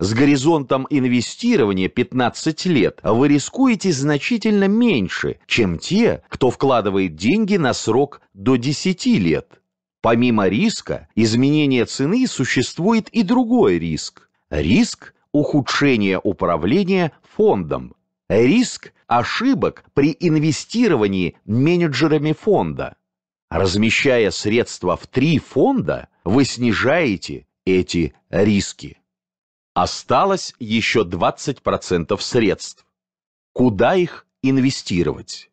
С горизонтом инвестирования 15 лет вы рискуете значительно меньше, чем те, кто вкладывает деньги на срок до 10 лет. Помимо риска изменения цены существует и другой риск. Риск ухудшения управления фондом. Риск ошибок при инвестировании менеджерами фонда. Размещая средства в три фонда, вы снижаете эти риски. Осталось еще 20% средств. Куда их инвестировать?